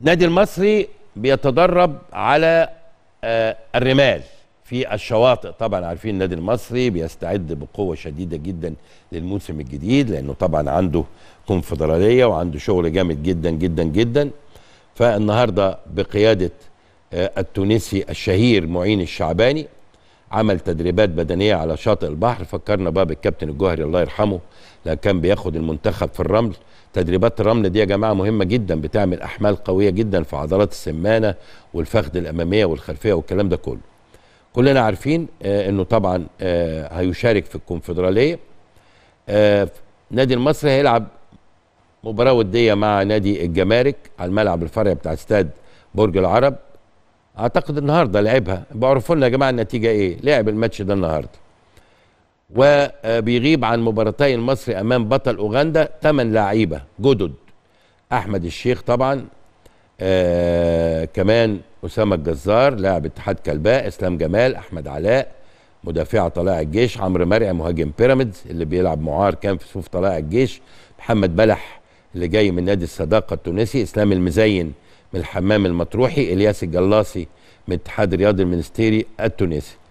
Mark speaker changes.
Speaker 1: النادي المصري بيتدرب على آه، الرمال في الشواطئ طبعا عارفين النادي المصري بيستعد بقوه شديده جدا للموسم الجديد لانه طبعا عنده كونفدراليه وعنده شغل جامد جدا جدا جدا فالنهارده بقياده آه، التونسي الشهير معين الشعباني عمل تدريبات بدنيه على شاطئ البحر فكرنا بقى بالكابتن الجوهري الله يرحمه لان كان بياخد المنتخب في الرمل تدريبات الرمل دي يا جماعه مهمه جدا بتعمل احمال قويه جدا في عضلات السمانه والفخذ الاماميه والخلفيه والكلام ده كله كلنا عارفين آه انه طبعا آه هيشارك في الكونفدراليه آه نادي المصري هيلعب مباراه وديه مع نادي الجمارك على الملعب الفرعي بتاع استاد برج العرب اعتقد النهارده لعبها بيعرفوا لنا يا جماعه النتيجه ايه لعب الماتش ده النهارده وبيغيب عن مباراتي المصري امام بطل اوغندا ثمان لعيبه جدد احمد الشيخ طبعا آه كمان اسامه الجزار لاعب اتحاد كلباء اسلام جمال احمد علاء مدافع طلائع الجيش عمرو مرعي مهاجم بيراميدز اللي بيلعب معار كان في صفوف طلائع الجيش محمد بلح اللي جاي من نادي الصداقه التونسي اسلام المزين من الحمام المطروحي الياس الجلاصي من اتحاد رياض المنستيري التونسي